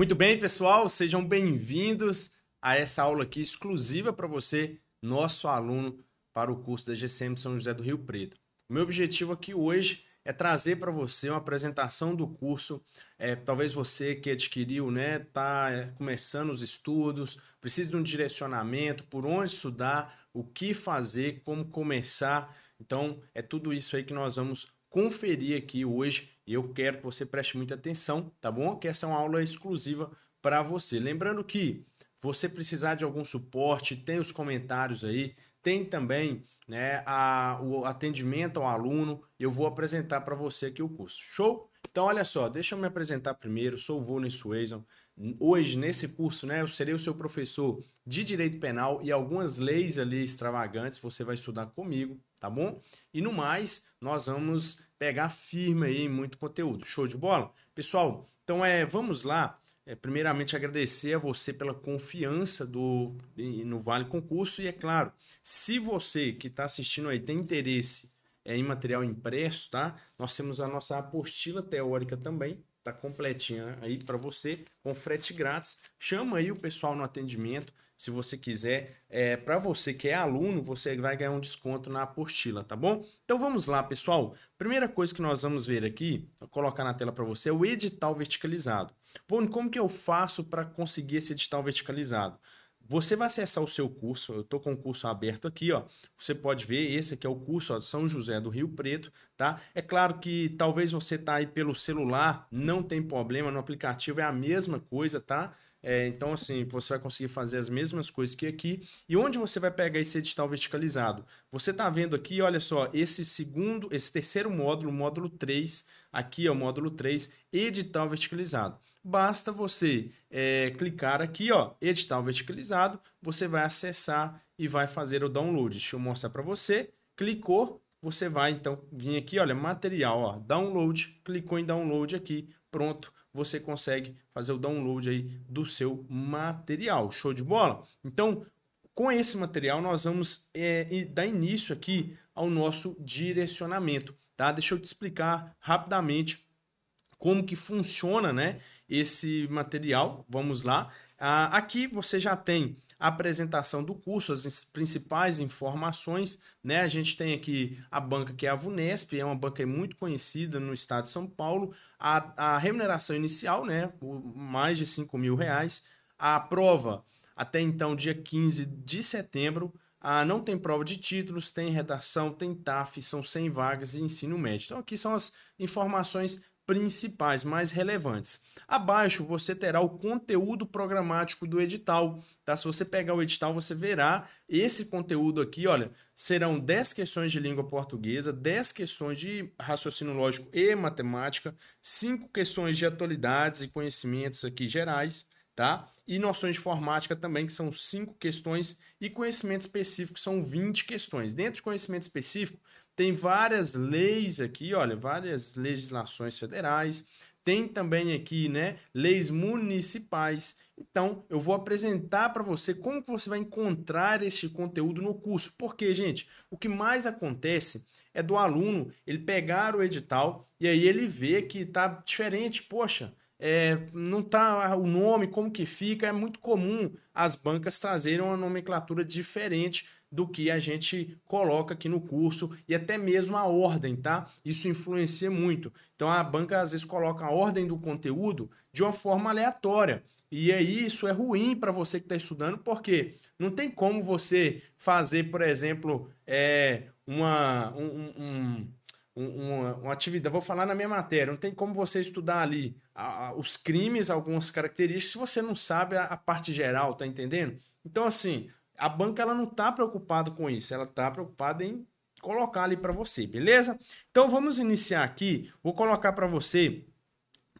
Muito bem, pessoal, sejam bem-vindos a essa aula aqui exclusiva para você, nosso aluno, para o curso da GCM São José do Rio Preto. O meu objetivo aqui hoje é trazer para você uma apresentação do curso. É, talvez você que adquiriu, né, está é, começando os estudos, precisa de um direcionamento, por onde estudar, o que fazer, como começar. Então, é tudo isso aí que nós vamos conferir aqui hoje e eu quero que você preste muita atenção, tá bom? Que essa é uma aula exclusiva para você. Lembrando que você precisar de algum suporte, tem os comentários aí, tem também né, a, o atendimento ao aluno. Eu vou apresentar para você aqui o curso. Show? Então, olha só, deixa eu me apresentar primeiro. Sou o Vônus Suezan. Hoje, nesse curso, né, eu serei o seu professor de Direito Penal e algumas leis ali extravagantes você vai estudar comigo, tá bom? E no mais, nós vamos pegar firme aí em muito conteúdo. Show de bola? Pessoal, então é, vamos lá. É, primeiramente, agradecer a você pela confiança do, no Vale Concurso. E é claro, se você que está assistindo aí tem interesse é, em material impresso, tá? Nós temos a nossa apostila teórica também, tá completinha aí para você, com frete grátis. Chama aí o pessoal no atendimento se você quiser, é, para você que é aluno, você vai ganhar um desconto na apostila, tá bom? Então vamos lá, pessoal. Primeira coisa que nós vamos ver aqui, vou colocar na tela para você, é o edital verticalizado. Vone, como que eu faço para conseguir esse edital verticalizado? Você vai acessar o seu curso, eu estou com o curso aberto aqui, ó. Você pode ver, esse aqui é o curso ó, de São José do Rio Preto, tá? É claro que talvez você tá aí pelo celular, não tem problema, no aplicativo é a mesma coisa, tá? É, então, assim, você vai conseguir fazer as mesmas coisas que aqui. E onde você vai pegar esse edital verticalizado? Você está vendo aqui, olha só, esse segundo, esse terceiro módulo, módulo 3, aqui é o módulo 3, edital verticalizado. Basta você é, clicar aqui, ó, edital verticalizado, você vai acessar e vai fazer o download. Deixa eu mostrar para você. Clicou, você vai então vir aqui, olha, material, ó, download, clicou em download aqui, pronto você consegue fazer o download aí do seu material. Show de bola? Então, com esse material, nós vamos é, dar início aqui ao nosso direcionamento, tá? Deixa eu te explicar rapidamente como que funciona, né? Esse material, vamos lá. Ah, aqui você já tem a apresentação do curso, as principais informações. Né? A gente tem aqui a banca que é a Vunesp, é uma banca muito conhecida no estado de São Paulo. A, a remuneração inicial, né? mais de 5 mil reais. A prova, até então, dia 15 de setembro. Ah, não tem prova de títulos, tem redação, tem TAF, são 100 vagas e ensino médio. Então, aqui são as informações principais, mais relevantes. Abaixo você terá o conteúdo programático do edital, tá? Se você pegar o edital, você verá esse conteúdo aqui, olha, serão 10 questões de língua portuguesa, 10 questões de raciocínio lógico e matemática, 5 questões de atualidades e conhecimentos aqui gerais, tá? E noções de informática também, que são cinco questões, e conhecimento específico são 20 questões. Dentro de conhecimento específico, tem várias leis aqui, olha, várias legislações federais, tem também aqui, né, leis municipais. Então, eu vou apresentar para você como que você vai encontrar este conteúdo no curso. Porque, gente, o que mais acontece é do aluno ele pegar o edital e aí ele vê que tá diferente, poxa, é, não tá o nome, como que fica. É muito comum as bancas trazerem uma nomenclatura diferente do que a gente coloca aqui no curso e até mesmo a ordem, tá? Isso influencia muito. Então a banca às vezes coloca a ordem do conteúdo de uma forma aleatória. E aí isso é ruim para você que está estudando, porque não tem como você fazer, por exemplo, é, uma, um, um uma, uma, atividade. Vou falar na minha matéria, não tem como você estudar ali a, a, os crimes, algumas características, se você não sabe a, a parte geral, tá entendendo? Então, assim, a banca ela não está preocupada com isso, ela está preocupada em colocar ali para você, beleza? Então vamos iniciar aqui. Vou colocar para você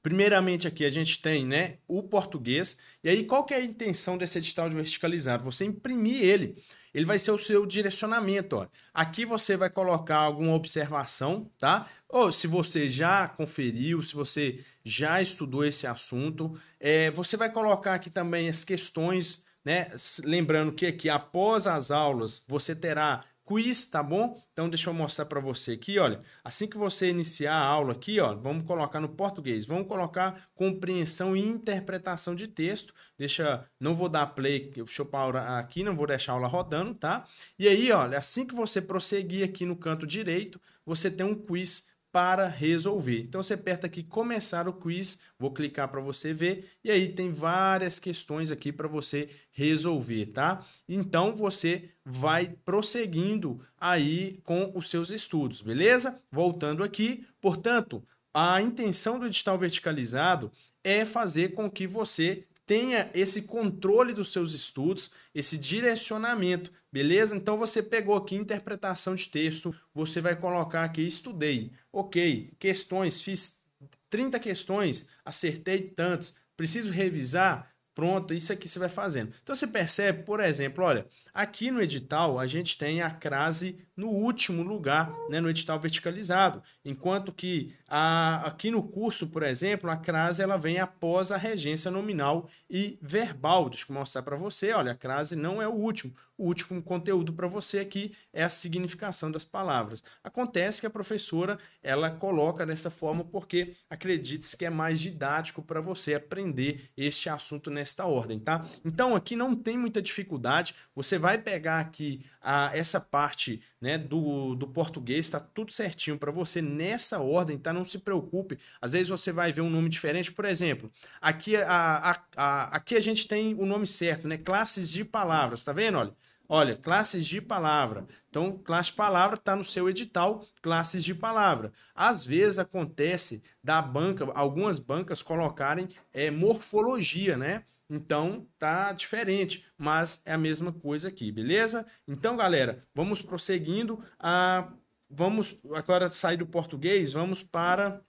Primeiramente aqui a gente tem né, o português, e aí qual que é a intenção desse edital de verticalizado? Você imprimir ele, ele vai ser o seu direcionamento. Ó. Aqui você vai colocar alguma observação, tá? Ou se você já conferiu, se você já estudou esse assunto, é, você vai colocar aqui também as questões, né? Lembrando que aqui após as aulas você terá quiz, tá bom? Então deixa eu mostrar para você aqui, olha. Assim que você iniciar a aula aqui, ó, vamos colocar no português, vamos colocar compreensão e interpretação de texto. Deixa, não vou dar play, deixa eu parar aqui, não vou deixar a aula rodando, tá? E aí, olha, assim que você prosseguir aqui no canto direito, você tem um quiz para resolver. Então você aperta aqui começar o quiz, vou clicar para você ver e aí tem várias questões aqui para você resolver, tá? Então você vai prosseguindo aí com os seus estudos, beleza? Voltando aqui, portanto, a intenção do edital verticalizado é fazer com que você tenha esse controle dos seus estudos, esse direcionamento, beleza? Então você pegou aqui interpretação de texto, você vai colocar aqui estudei, ok, questões, fiz 30 questões, acertei tantos, preciso revisar, pronto, isso aqui você vai fazendo. Então você percebe, por exemplo, olha, aqui no edital a gente tem a crase no último lugar né, no edital verticalizado, enquanto que a, aqui no curso, por exemplo, a crase ela vem após a regência nominal e verbal. Deixa eu mostrar para você, olha, a crase não é o último. O último conteúdo para você aqui é a significação das palavras. Acontece que a professora ela coloca dessa forma porque acredite-se que é mais didático para você aprender este assunto nesta ordem, tá? Então aqui não tem muita dificuldade. Você vai pegar aqui a, essa parte né, do, do português, está tudo certinho para você nessa ordem, tá? Não se preocupe. Às vezes você vai ver um nome diferente, por exemplo, aqui a, a, a aqui a gente tem o nome certo, né? Classes de palavras, tá vendo? Olha, olha, classes de palavra. Então, classe de palavra está no seu edital, classes de palavra. Às vezes acontece da banca, algumas bancas colocarem é, morfologia, né? Então tá diferente, mas é a mesma coisa aqui, beleza? Então, galera, vamos prosseguindo. A... Ah, vamos agora sair do português, vamos para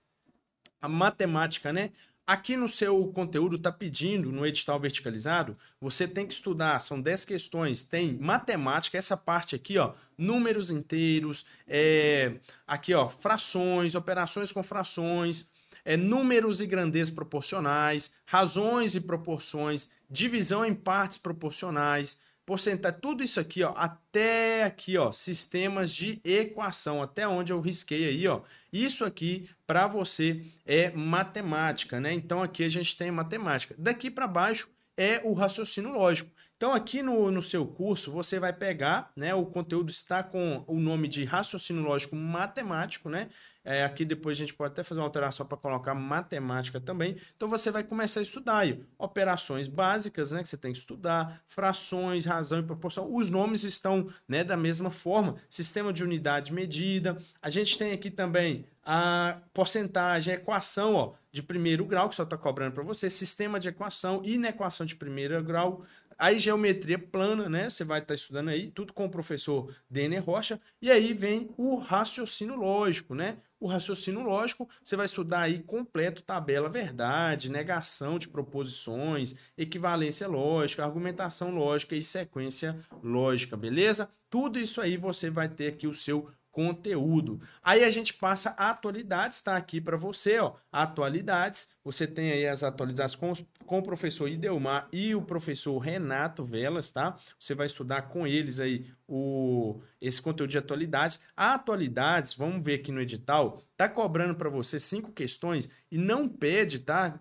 a matemática, né? Aqui no seu conteúdo está pedindo, no edital verticalizado, você tem que estudar, são 10 questões, tem matemática, essa parte aqui, ó, números inteiros, é, aqui, ó, frações, operações com frações, é, números e grandezas proporcionais, razões e proporções, divisão em partes proporcionais, porcentagem, tudo isso aqui, ó, até aqui, ó, sistemas de equação, até onde eu risquei aí, ó. Isso aqui para você é matemática, né? Então aqui a gente tem matemática. Daqui para baixo é o raciocínio lógico. Então, aqui no, no seu curso, você vai pegar, né? O conteúdo está com o nome de raciocínio lógico matemático, né? É, aqui depois a gente pode até fazer uma alteração para colocar matemática também. Então você vai começar a estudar aí operações básicas, né, que você tem que estudar, frações, razão e proporção. Os nomes estão, né, da mesma forma, sistema de unidade medida. A gente tem aqui também a porcentagem, a equação ó, de primeiro grau, que só está cobrando para você, sistema de equação, inequação de primeiro grau, aí geometria plana, né? Você vai estar tá estudando aí, tudo com o professor Denner Rocha, e aí vem o raciocínio lógico, né? O raciocínio lógico, você vai estudar aí completo tabela verdade, negação de proposições, equivalência lógica, argumentação lógica e sequência lógica, beleza? Tudo isso aí você vai ter aqui o seu conteúdo. Aí a gente passa a atualidades, tá aqui para você, ó, atualidades. Você tem aí as atualidades com, com o professor Idelmar e o professor Renato Velas, tá? Você vai estudar com eles aí o esse conteúdo de atualidades. atualidades, vamos ver aqui no edital, tá cobrando para você cinco questões e não pede, tá?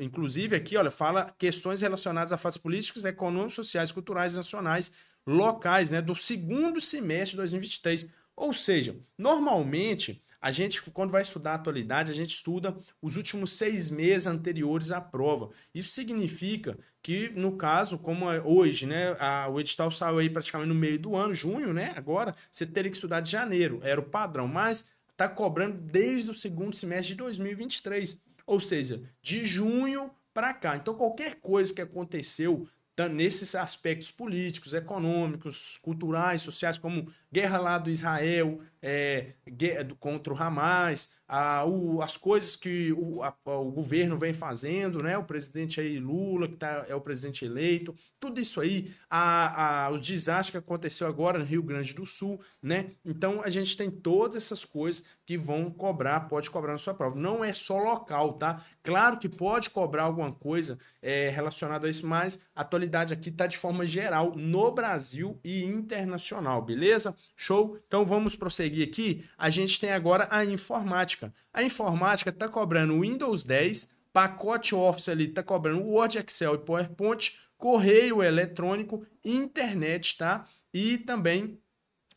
Inclusive aqui, olha, fala questões relacionadas a fatos políticos, econômicos, sociais, culturais, nacionais, locais, né, do segundo semestre de 2023 ou seja, normalmente a gente, quando vai estudar a atualidade, a gente estuda os últimos seis meses anteriores à prova. Isso significa que, no caso, como é hoje, né, a, o edital saiu aí praticamente no meio do ano, junho, né? Agora, você teria que estudar de janeiro, era o padrão, mas está cobrando desde o segundo semestre de 2023, ou seja, de junho para cá. Então, qualquer coisa que aconteceu então, nesses aspectos políticos, econômicos, culturais, sociais, como guerra lá do Israel, é, é, contra o Hamas, a, o, as coisas que o, a, o, governo vem fazendo, né? O presidente aí Lula, que tá, é o presidente eleito, tudo isso aí, a, a, o desastre que aconteceu agora no Rio Grande do Sul, né? Então a gente tem todas essas coisas que vão cobrar, pode cobrar na sua prova. Não é só local, tá? Claro que pode cobrar alguma coisa é, relacionada a isso, mas a atualidade aqui está de forma geral no Brasil e internacional, beleza? Show? Então vamos prosseguir aqui, a gente tem agora a informática. A informática está cobrando Windows 10, pacote Office ali está cobrando Word, Excel e PowerPoint, correio eletrônico, internet, tá? E também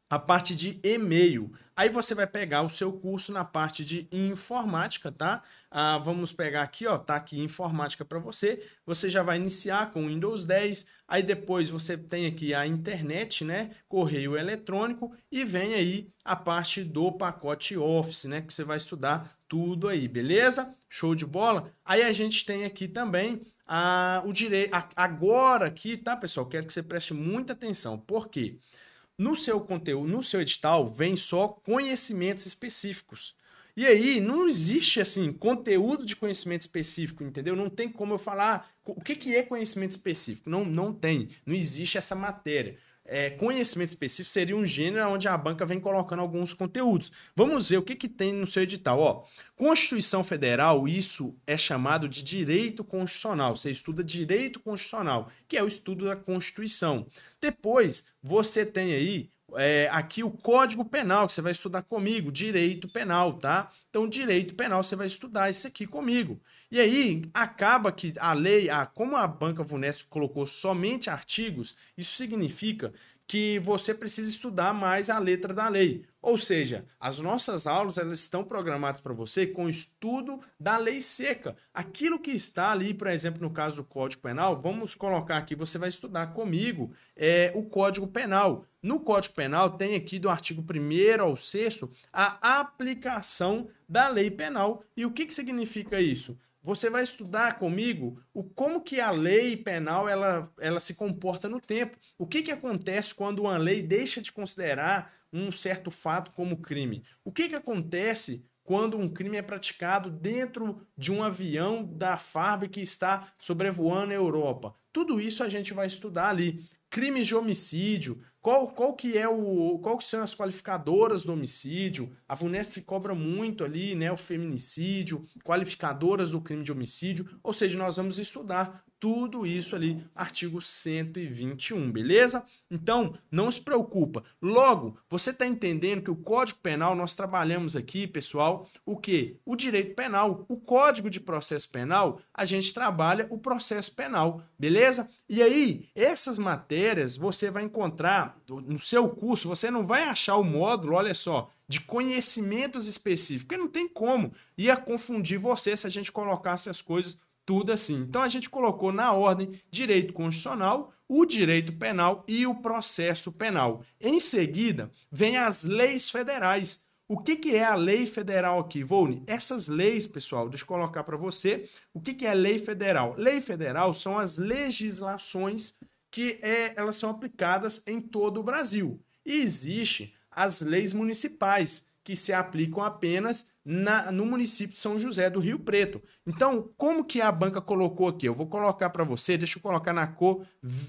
a parte de e-mail. Aí você vai pegar o seu curso na parte de informática, tá? Ah, vamos pegar aqui, ó, tá aqui informática para você. Você já vai iniciar com Windows 10, aí depois você tem aqui a internet, né? Correio eletrônico e vem aí a parte do pacote Office, né? Que você vai estudar tudo aí, beleza? Show de bola? Aí a gente tem aqui também a, o direito. Agora aqui, tá, pessoal? Quero que você preste muita atenção. Por quê? Porque no seu conteúdo, no seu edital, vem só conhecimentos específicos. E aí, não existe assim conteúdo de conhecimento específico, entendeu? Não tem como eu falar o que, que é conhecimento específico. Não, não tem. Não existe essa matéria é, conhecimento específico seria um gênero onde a banca vem colocando alguns conteúdos. Vamos ver o que, que tem no seu edital. Ó, Constituição Federal, isso é chamado de direito constitucional. Você estuda direito constitucional, que é o estudo da Constituição. Depois, você tem aí é, aqui o Código Penal, que você vai estudar comigo, direito penal, tá? Então, direito penal, você vai estudar isso aqui comigo. E aí, acaba que a lei, a, como a banca Vunesp colocou somente artigos, isso significa que você precisa estudar mais a letra da lei. Ou seja, as nossas aulas elas estão programadas para você com estudo da lei seca. Aquilo que está ali, por exemplo, no caso do Código Penal, vamos colocar aqui, você vai estudar comigo é, o Código Penal. No Código Penal tem aqui do artigo 1 ao 6 a aplicação da lei penal. E o que, que significa isso? Você vai estudar comigo o como que a lei penal ela, ela se comporta no tempo. O que, que acontece quando uma lei deixa de considerar um certo fato como crime? O que, que acontece quando um crime é praticado dentro de um avião da FARB que está sobrevoando a Europa. Tudo isso a gente vai estudar ali. Crimes de homicídio, qual, qual que é o qual que são as qualificadoras do homicídio? A Vunesp cobra muito ali, né, o feminicídio, qualificadoras do crime de homicídio, ou seja, nós vamos estudar tudo isso ali, artigo 121, beleza? Então, não se preocupa. Logo, você está entendendo que o Código Penal, nós trabalhamos aqui, pessoal, o que? O direito penal, o Código de Processo Penal, a gente trabalha o processo penal, beleza? E aí, essas matérias você vai encontrar no seu curso, você não vai achar o módulo, olha só, de conhecimentos específicos, porque não tem como. Ia confundir você se a gente colocasse as coisas tudo assim. Então a gente colocou na ordem direito constitucional, o direito penal e o processo penal. Em seguida, vem as leis federais. O que, que é a lei federal aqui, Volne? Essas leis, pessoal, deixa eu colocar para você. O que, que é lei federal? Lei federal são as legislações que é, elas são aplicadas em todo o Brasil. E existe as leis municipais, que se aplicam apenas na, no município de São José do Rio Preto. Então, como que a banca colocou aqui? Eu vou colocar para você, deixa eu colocar na cor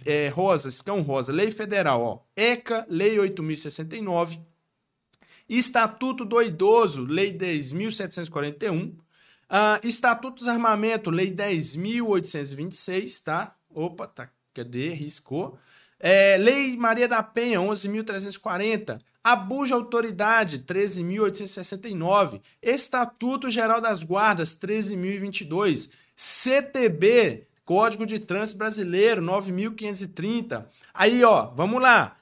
é, rosa, escão rosa, lei federal, ó, ECA, lei 8069, Estatuto do Idoso, lei 10.741, Uh, ah, Estatuto dos Armamento, Lei 10.826, tá? Opa, tá, cadê? Riscou. É, Lei Maria da Penha, 11.340. Abuso de autoridade, 13.869. Estatuto Geral das Guardas, 13.022. CTB, Código de Trânsito Brasileiro, 9.530. Aí, ó, vamos lá.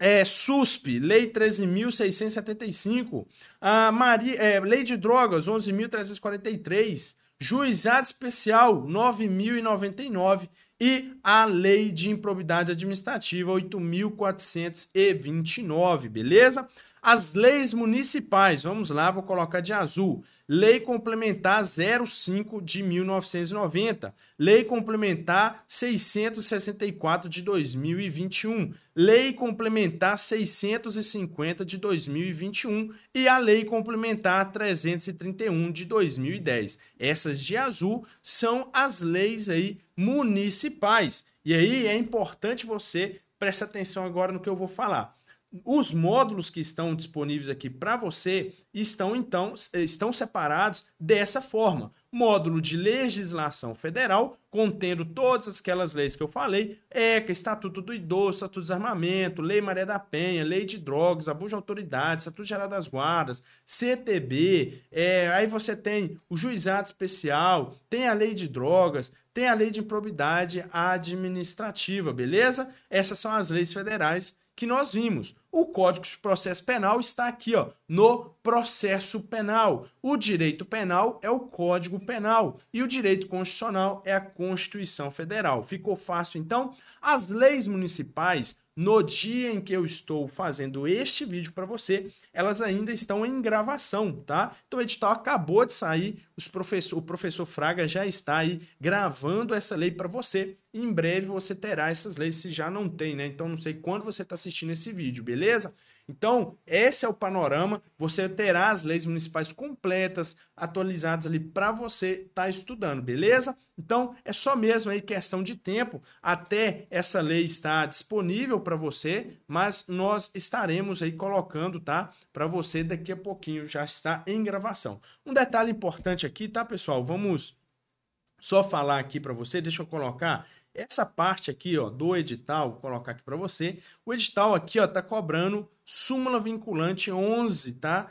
É, SUSP, Lei 13.675. Ah, Maria, é, Lei de Drogas, 11.343. Juizado Especial, 9.099. E a Lei de Improbidade Administrativa 8.429, beleza? As leis municipais, vamos lá, vou colocar de azul. Lei Complementar 05 de 1990, Lei Complementar 664 de 2021, Lei Complementar 650 de 2021 e a Lei Complementar 331 de 2010. Essas de azul são as leis aí municipais. E aí é importante você prestar atenção agora no que eu vou falar. Os módulos que estão disponíveis aqui para você estão então eh, estão separados dessa forma. Módulo de legislação federal, contendo todas aquelas leis que eu falei: ECA, Estatuto do Idoso, Estatuto de armamento Lei Maria da Penha, Lei de Drogas, Abuso de Autoridade, Estatuto Geral das Guardas, CTB. É, aí você tem o Juizado Especial, tem a Lei de Drogas, tem a Lei de Improbidade Administrativa, beleza? Essas são as leis federais que nós vimos o Código de Processo Penal está aqui ó, no processo penal. O direito penal é o Código Penal e o direito constitucional é a Constituição Federal. Ficou fácil então? As leis municipais, no dia em que eu estou fazendo este vídeo para você, elas ainda estão em gravação, tá? Então o edital acabou de sair, professor, o professor Fraga já está aí gravando essa lei para você. Em breve você terá essas leis se já não tem, né? Então não sei quando você está assistindo esse vídeo, beleza? Então, esse é o panorama. Você terá as leis municipais completas, atualizadas ali para você estar tá estudando, beleza? Então, é só mesmo aí questão de tempo até essa lei estar disponível para você, mas nós estaremos aí colocando, tá? Para você daqui a pouquinho já está em gravação. Um detalhe importante aqui, tá, pessoal? Vamos só falar aqui para você, deixa eu colocar essa parte aqui, ó, do edital, vou colocar aqui para você. O edital aqui, ó, tá cobrando súmula vinculante 11, tá?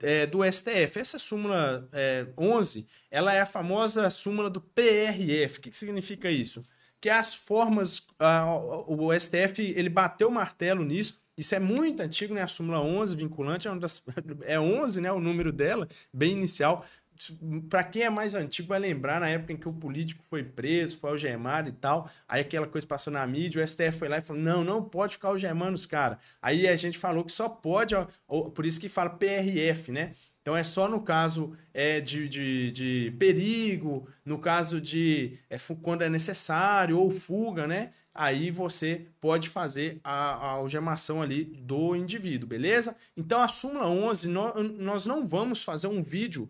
É, do STF. Essa súmula é, 11, ela é a famosa súmula do PRF. O que, que significa isso? Que as formas, a, o STF, ele bateu o martelo nisso. Isso é muito antigo, né? A súmula 11 vinculante é, uma das, é 11, né? O número dela, bem inicial para quem é mais antigo vai lembrar na época em que o político foi preso, foi algemado e tal. Aí aquela coisa passou na mídia, o STF foi lá e falou: não, não pode ficar algemando os caras. Aí a gente falou que só pode, ó, por isso que fala PRF, né? Então é só no caso é, de, de, de perigo, no caso de é, quando é necessário, ou fuga, né? Aí você pode fazer a, a algemação ali do indivíduo, beleza? Então a súmula 11, nós não vamos fazer um vídeo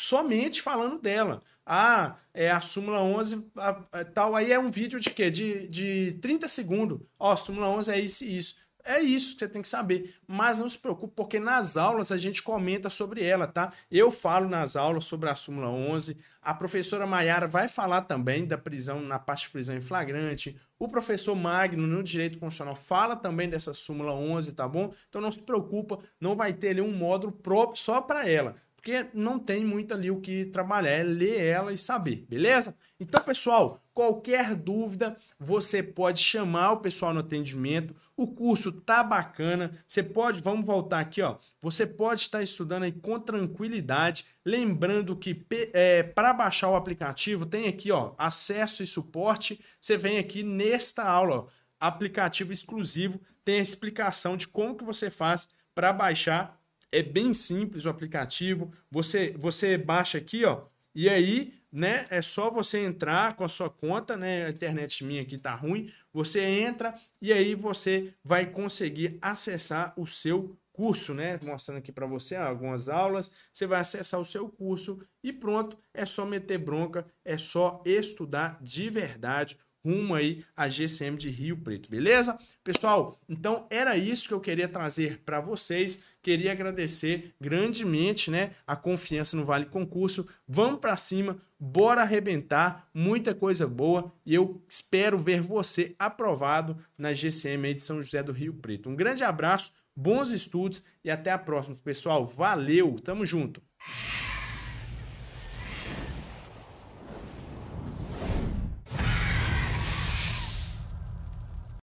somente falando dela. Ah, é a Súmula 11, a, a, tal. Aí é um vídeo de quê? De, de 30 segundos. Ó, oh, Súmula 11 é isso e isso. É isso que você tem que saber. Mas não se preocupe, porque nas aulas a gente comenta sobre ela, tá? Eu falo nas aulas sobre a Súmula 11. A professora Maiara vai falar também da prisão, na parte de prisão em flagrante. O professor Magno, no Direito Constitucional, fala também dessa Súmula 11, tá bom? Então não se preocupa, não vai ter ali um módulo próprio só para ela porque não tem muito ali o que trabalhar, é ler ela e saber, beleza? Então, pessoal, qualquer dúvida, você pode chamar o pessoal no atendimento. O curso tá bacana. Você pode, vamos voltar aqui, ó. Você pode estar estudando aí com tranquilidade. Lembrando que é, para baixar o aplicativo, tem aqui, ó, acesso e suporte. Você vem aqui nesta aula, ó, aplicativo exclusivo, tem a explicação de como que você faz para baixar é bem simples o aplicativo. Você, você baixa aqui, ó, e aí, né, é só você entrar com a sua conta, né, a internet minha aqui tá ruim. Você entra e aí você vai conseguir acessar o seu curso, né? Mostrando aqui para você algumas aulas. Você vai acessar o seu curso e pronto. É só meter bronca, é só estudar de verdade rumo aí à GCM de Rio Preto, beleza? Pessoal, então era isso que eu queria trazer para vocês. Queria agradecer grandemente, né, a confiança no Vale Concurso. Vamos para cima, bora arrebentar, muita coisa boa e eu espero ver você aprovado na GCM aí de São José do Rio Preto. Um grande abraço, bons estudos e até a próxima, pessoal. Valeu, tamo junto.